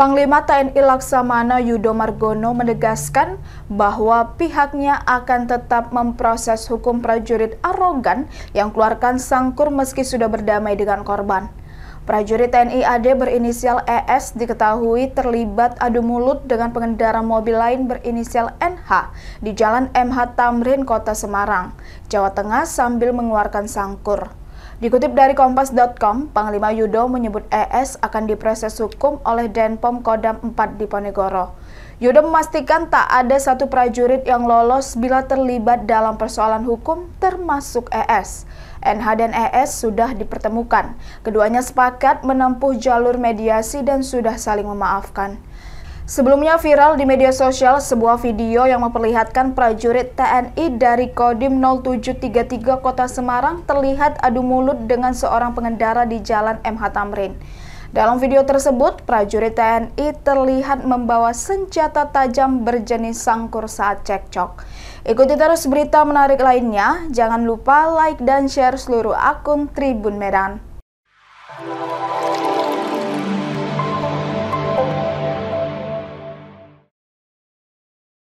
Panglima TNI Laksamana Yudo Margono menegaskan bahwa pihaknya akan tetap memproses hukum prajurit arogan yang keluarkan sangkur meski sudah berdamai dengan korban. Prajurit TNI AD berinisial ES diketahui terlibat adu mulut dengan pengendara mobil lain berinisial NH di Jalan MH Tamrin, Kota Semarang, Jawa Tengah sambil mengeluarkan sangkur. Dikutip dari Kompas.com, Panglima Yudo menyebut ES akan diproses hukum oleh Denpom Kodam 4 di Ponegoro. Yudo memastikan tak ada satu prajurit yang lolos bila terlibat dalam persoalan hukum termasuk ES. NH dan ES sudah dipertemukan. Keduanya sepakat menempuh jalur mediasi dan sudah saling memaafkan. Sebelumnya viral di media sosial sebuah video yang memperlihatkan prajurit TNI dari Kodim 0733 Kota Semarang terlihat adu mulut dengan seorang pengendara di Jalan MH Tamrin. Dalam video tersebut, prajurit TNI terlihat membawa senjata tajam berjenis sangkur saat cekcok. Ikuti terus berita menarik lainnya, jangan lupa like dan share seluruh akun Tribun Medan.